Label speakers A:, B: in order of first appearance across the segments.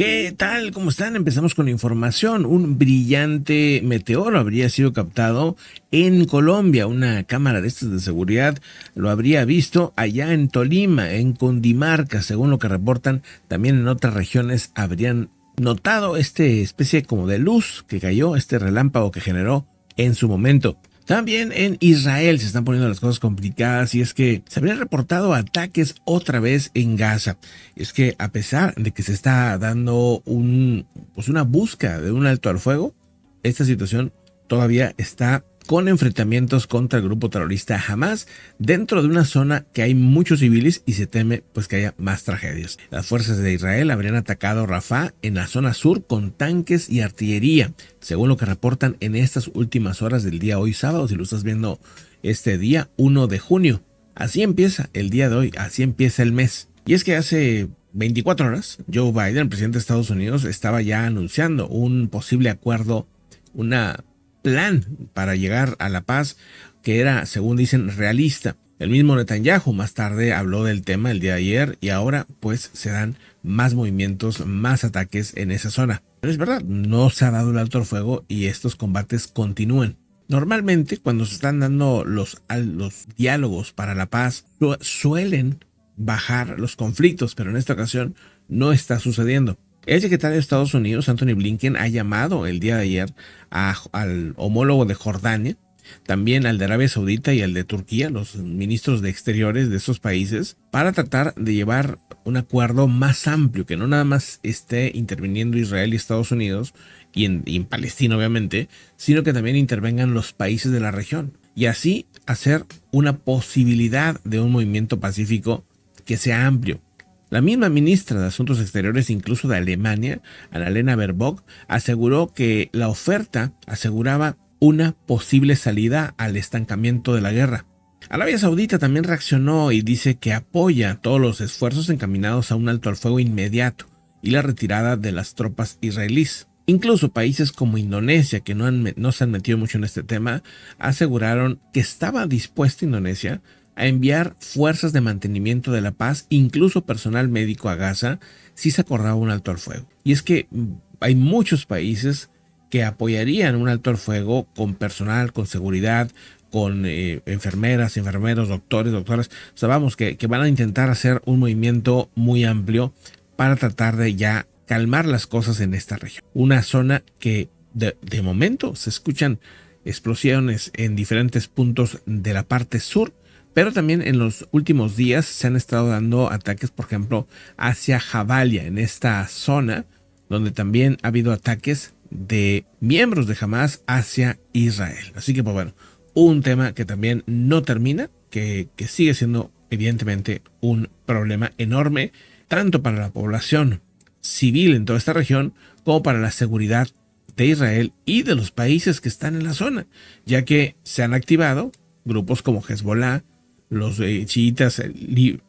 A: ¿Qué tal? ¿Cómo están? Empezamos con información. Un brillante meteoro habría sido captado en Colombia. Una cámara de estas de seguridad lo habría visto allá en Tolima, en Condimarca, según lo que reportan. También en otras regiones habrían notado esta especie como de luz que cayó, este relámpago que generó en su momento. También en Israel se están poniendo las cosas complicadas y es que se habían reportado ataques otra vez en Gaza. Es que a pesar de que se está dando un, pues una busca de un alto al fuego, esta situación todavía está con enfrentamientos contra el grupo terrorista Hamas dentro de una zona que hay muchos civiles y se teme pues que haya más tragedias. Las fuerzas de Israel habrían atacado Rafah en la zona sur con tanques y artillería, según lo que reportan en estas últimas horas del día hoy sábado, si lo estás viendo este día 1 de junio. Así empieza el día de hoy, así empieza el mes. Y es que hace 24 horas Joe Biden, el presidente de Estados Unidos, estaba ya anunciando un posible acuerdo, una plan para llegar a la paz que era, según dicen, realista. El mismo Netanyahu más tarde habló del tema el día de ayer y ahora pues se dan más movimientos, más ataques en esa zona. Pero es verdad, no se ha dado el alto fuego y estos combates continúen Normalmente cuando se están dando los, los diálogos para la paz suelen bajar los conflictos, pero en esta ocasión no está sucediendo. El secretario de Estados Unidos, Anthony Blinken, ha llamado el día de ayer al homólogo de Jordania, también al de Arabia Saudita y al de Turquía, los ministros de Exteriores de esos países, para tratar de llevar un acuerdo más amplio, que no nada más esté interviniendo Israel y Estados Unidos, y en Palestina obviamente, sino que también intervengan los países de la región. Y así hacer una posibilidad de un movimiento pacífico que sea amplio, la misma ministra de Asuntos Exteriores, incluso de Alemania, Annalena Verbock, aseguró que la oferta aseguraba una posible salida al estancamiento de la guerra. Arabia Saudita también reaccionó y dice que apoya todos los esfuerzos encaminados a un alto al fuego inmediato y la retirada de las tropas israelíes. Incluso países como Indonesia, que no, no se han metido mucho en este tema, aseguraron que estaba dispuesta Indonesia a enviar fuerzas de mantenimiento de la paz, incluso personal médico a Gaza, si se acordaba un alto al fuego. Y es que mm, hay muchos países que apoyarían un alto al fuego con personal, con seguridad, con eh, enfermeras, enfermeros, doctores, doctoras. O que, van a intentar hacer un movimiento muy amplio para tratar de ya calmar las cosas en esta región. Una zona que de momento se escuchan explosiones en diferentes puntos de la parte sur pero también en los últimos días se han estado dando ataques, por ejemplo, hacia Jabalia, en esta zona, donde también ha habido ataques de miembros de Hamas hacia Israel. Así que, pues bueno, un tema que también no termina, que, que sigue siendo evidentemente un problema enorme, tanto para la población civil en toda esta región, como para la seguridad de Israel y de los países que están en la zona, ya que se han activado grupos como Hezbollah, los chiitas eh,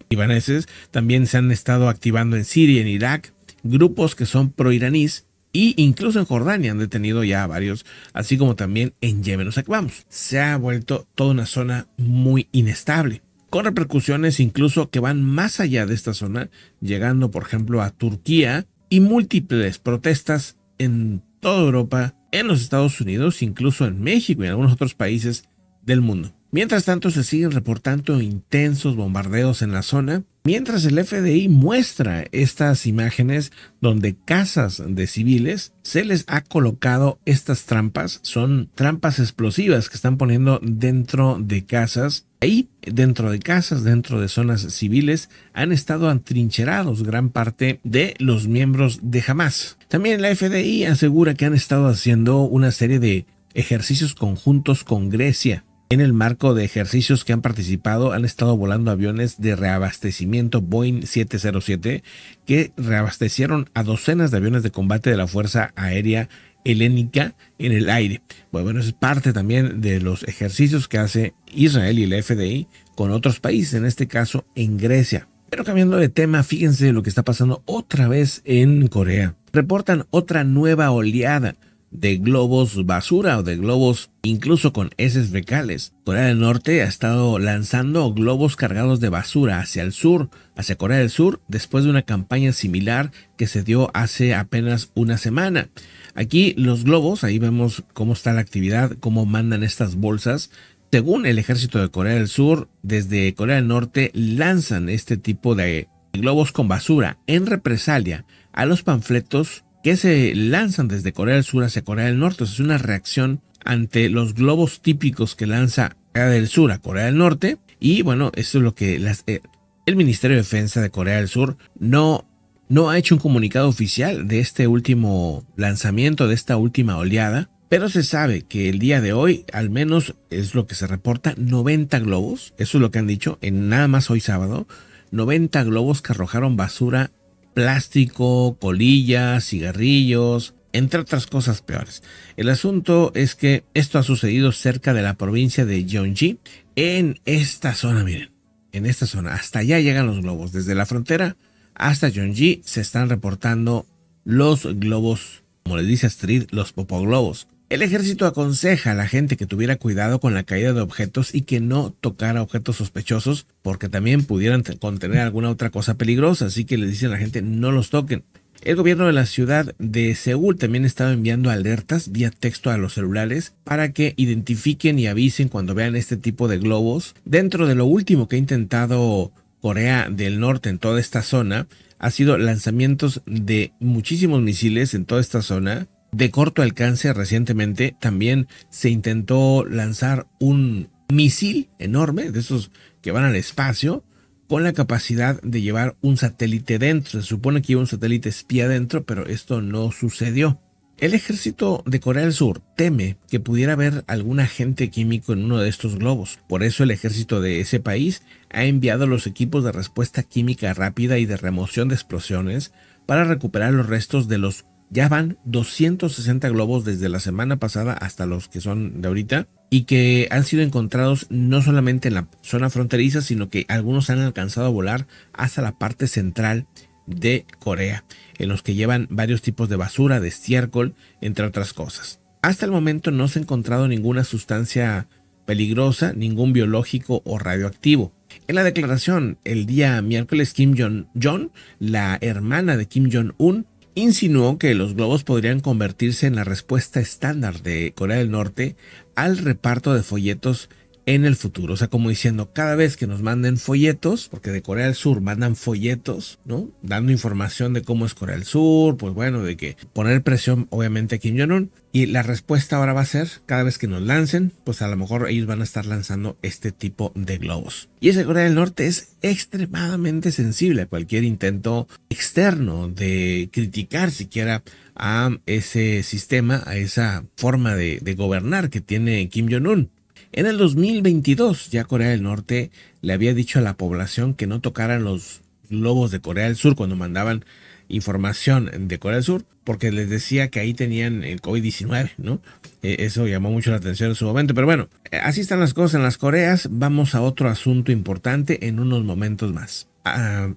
A: libaneses también se han estado activando en Siria, en Irak, grupos que son proiraníes e incluso en Jordania han detenido ya a varios, así como también en Yemen. O vamos, se ha vuelto toda una zona muy inestable, con repercusiones incluso que van más allá de esta zona, llegando por ejemplo a Turquía y múltiples protestas en toda Europa, en los Estados Unidos, incluso en México y en algunos otros países del mundo. Mientras tanto, se siguen reportando intensos bombardeos en la zona, mientras el FDI muestra estas imágenes donde casas de civiles se les ha colocado estas trampas, son trampas explosivas que están poniendo dentro de casas. Ahí, dentro de casas, dentro de zonas civiles, han estado atrincherados gran parte de los miembros de Hamas. También la FDI asegura que han estado haciendo una serie de ejercicios conjuntos con Grecia en el marco de ejercicios que han participado, han estado volando aviones de reabastecimiento Boeing 707 que reabastecieron a docenas de aviones de combate de la Fuerza Aérea helénica en el aire. Bueno, es parte también de los ejercicios que hace Israel y el FDI con otros países, en este caso en Grecia. Pero cambiando de tema, fíjense lo que está pasando otra vez en Corea. Reportan otra nueva oleada de globos basura o de globos incluso con heces becales. Corea del Norte ha estado lanzando globos cargados de basura hacia el sur, hacia Corea del Sur, después de una campaña similar que se dio hace apenas una semana. Aquí los globos, ahí vemos cómo está la actividad, cómo mandan estas bolsas. Según el ejército de Corea del Sur, desde Corea del Norte lanzan este tipo de globos con basura en represalia a los panfletos que se lanzan desde Corea del Sur hacia Corea del Norte. es una reacción ante los globos típicos que lanza Corea del Sur a Corea del Norte. Y bueno, eso es lo que eh, el Ministerio de Defensa de Corea del Sur no, no ha hecho un comunicado oficial de este último lanzamiento, de esta última oleada. Pero se sabe que el día de hoy, al menos es lo que se reporta, 90 globos, eso es lo que han dicho en nada más hoy sábado, 90 globos que arrojaron basura plástico, colillas, cigarrillos, entre otras cosas peores. El asunto es que esto ha sucedido cerca de la provincia de yonji en esta zona, miren, en esta zona, hasta allá llegan los globos, desde la frontera hasta Gyeonggi se están reportando los globos, como le dice Astrid, los popoglobos. El ejército aconseja a la gente que tuviera cuidado con la caída de objetos y que no tocara objetos sospechosos porque también pudieran contener alguna otra cosa peligrosa, así que le dicen a la gente no los toquen. El gobierno de la ciudad de Seúl también estaba enviando alertas vía texto a los celulares para que identifiquen y avisen cuando vean este tipo de globos. Dentro de lo último que ha intentado Corea del Norte en toda esta zona, ha sido lanzamientos de muchísimos misiles en toda esta zona de corto alcance recientemente también se intentó lanzar un misil enorme, de esos que van al espacio, con la capacidad de llevar un satélite dentro. Se supone que iba un satélite espía dentro, pero esto no sucedió. El ejército de Corea del Sur teme que pudiera haber algún agente químico en uno de estos globos. Por eso el ejército de ese país ha enviado los equipos de respuesta química rápida y de remoción de explosiones para recuperar los restos de los ya van 260 globos desde la semana pasada hasta los que son de ahorita y que han sido encontrados no solamente en la zona fronteriza, sino que algunos han alcanzado a volar hasta la parte central de Corea, en los que llevan varios tipos de basura, de estiércol, entre otras cosas. Hasta el momento no se ha encontrado ninguna sustancia peligrosa, ningún biológico o radioactivo. En la declaración el día miércoles, Kim Jong-un, la hermana de Kim Jong-un, insinuó que los globos podrían convertirse en la respuesta estándar de Corea del Norte al reparto de folletos en el futuro. O sea, como diciendo, cada vez que nos manden folletos, porque de Corea del Sur mandan folletos, ¿no? Dando información de cómo es Corea del Sur, pues bueno, de que poner presión obviamente a Kim Jong-un. Y la respuesta ahora va a ser, cada vez que nos lancen, pues a lo mejor ellos van a estar lanzando este tipo de globos. Y ese Corea del Norte es extremadamente sensible a cualquier intento externo de criticar siquiera a ese sistema, a esa forma de, de gobernar que tiene Kim Jong-un. En el 2022 ya Corea del Norte le había dicho a la población que no tocaran los lobos de Corea del Sur cuando mandaban información de Corea del Sur porque les decía que ahí tenían el COVID-19, ¿no? E, eso llamó mucho la atención en su momento, pero bueno, eh, así están las cosas en las Coreas. Vamos a otro asunto importante en unos momentos más. Ah,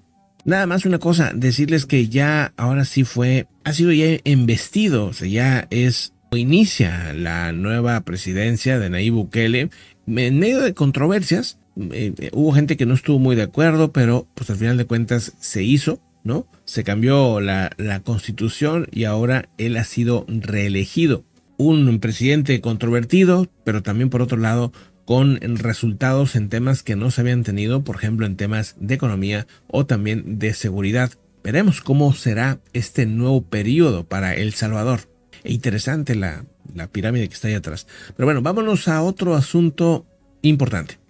A: nada más una cosa, decirles que ya ahora sí fue, ha sido ya embestido, o sea, ya es inicia la nueva presidencia de Nayib Bukele, en medio de controversias, eh, eh, hubo gente que no estuvo muy de acuerdo, pero pues al final de cuentas se hizo, ¿no? Se cambió la, la constitución y ahora él ha sido reelegido. Un presidente controvertido, pero también por otro lado con resultados en temas que no se habían tenido, por ejemplo en temas de economía o también de seguridad. Veremos cómo será este nuevo periodo para El Salvador e interesante la, la pirámide que está ahí atrás. Pero bueno, vámonos a otro asunto importante.